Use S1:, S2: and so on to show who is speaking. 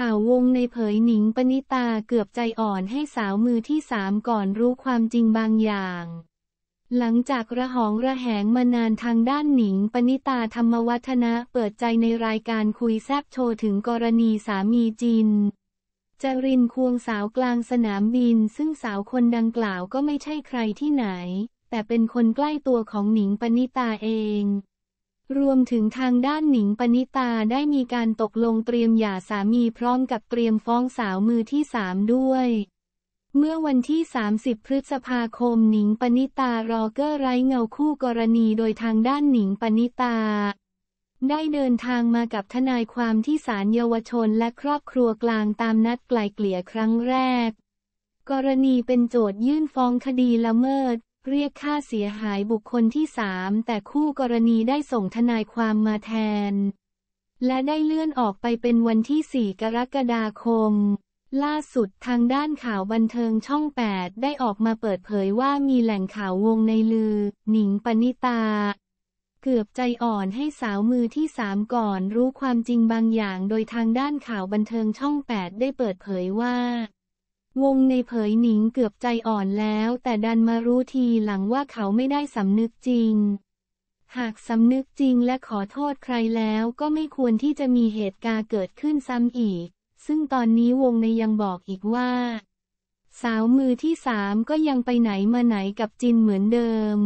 S1: ข่าววงในเผยหนิงปณิตาเกือบใจอ่อนให้สาวมือที่สามก่อนรู้ความจริงบางอย่าง หลังจากระหองระแหงมานานทางด้านหนิงปณิตาธรรมวัฒนะ เปิดใจในรายการคุยแซบโชว์ถึงกรณีสามีจินจรินควงสาวกลางสนามบิน ซึ่งสาวคนดังกล่าวก็ไม่ใช่ใครที่ไหน แต่เป็นคนใกล้ตัวของหนิงปณิตาเองรวมถึงทางด้านหนิงปณิตา ได้มีการตกลงเตรียมหย่าสามีพร้อมกับเตรียมฟ้องสาวมือที่สามด้วย เมื่อวันที่ 30 พฤษภาคมหนิงปณิตารอเกอร์ไร้เงาคู่กรณีโดยทางด้านหนิงปณิตา ได้เดินทางมากับทนายความที่ศาลเยาวชนและครอบครัวกลางตามนัดไกล่เกลี่ยครั้งแรก กรณีเป็นโจทยื่นฟ้องคดีละเมิดเรียกค่าเสียหายบุคคลที่สามแต่คู่กรณีได้ส่งทนายความมาแทน และได้เลื่อนออกไปเป็นวันที่สี่กรกฎาคม ล่าสุดทางด้านข่าวบันเทิงช่อง 8ได้ออกมาเปิดเผยว่ามีแหล่งข่าววงในลือ หนิงปณิตา เกือบใจอ่อนให้สาวมือที่สามก่อนรู้ความจริงบางอย่างโดยทางด้านข่าวบันเทิงช่อง 8 ได้เปิดเผยว่าวงในเผยหนิงเกือบใจอ่อนแล้ว แต่ดันมารู้ทีหลังว่าเขาไม่ได้สำนึกจริง หากสำนึกจริงและขอโทษใครแล้วก็ไม่ควรที่จะมีเหตุการณ์เกิดขึ้นซ้ำอีก ซึ่งตอนนี้วงในยังบอกอีกว่า สาวมือที่สามก็ยังไปไหนมาไหนกับจินเหมือนเดิม